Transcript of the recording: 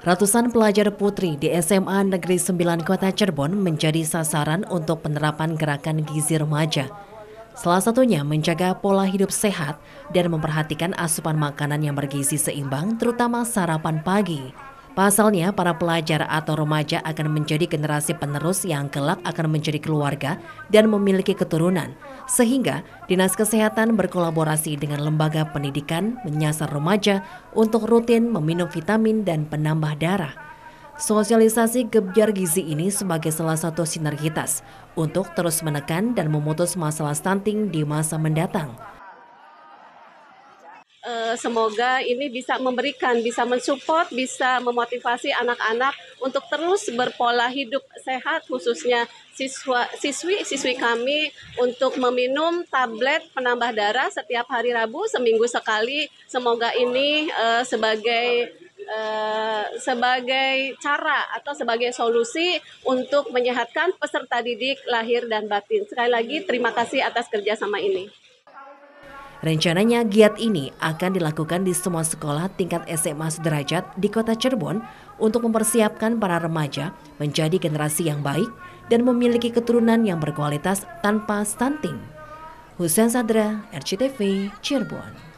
Ratusan pelajar putri di SMA Negeri 9 Kota Cirebon menjadi sasaran untuk penerapan gerakan gizi remaja. Salah satunya menjaga pola hidup sehat dan memperhatikan asupan makanan yang bergizi seimbang terutama sarapan pagi. Pasalnya, para pelajar atau remaja akan menjadi generasi penerus yang kelak akan menjadi keluarga dan memiliki keturunan, sehingga Dinas Kesehatan berkolaborasi dengan lembaga pendidikan menyasar remaja untuk rutin meminum vitamin dan penambah darah. Sosialisasi gebyar gizi ini sebagai salah satu sinergitas untuk terus menekan dan memutus masalah stunting di masa mendatang. Eh, semoga ini bisa memberikan, bisa mensupport, bisa memotivasi anak-anak untuk terus berpola hidup sehat khususnya siswa siswi siswi kami untuk meminum tablet penambah darah setiap hari Rabu seminggu sekali. Semoga ini uh, sebagai Uh, sebagai cara atau sebagai solusi untuk menyehatkan peserta didik lahir dan batin. Sekali lagi terima kasih atas kerjasama ini. Rencananya giat ini akan dilakukan di semua sekolah tingkat SMA sederajat di kota Cirebon untuk mempersiapkan para remaja menjadi generasi yang baik dan memiliki keturunan yang berkualitas tanpa stunting. Hussein Sadra, RCTV, Cirebon.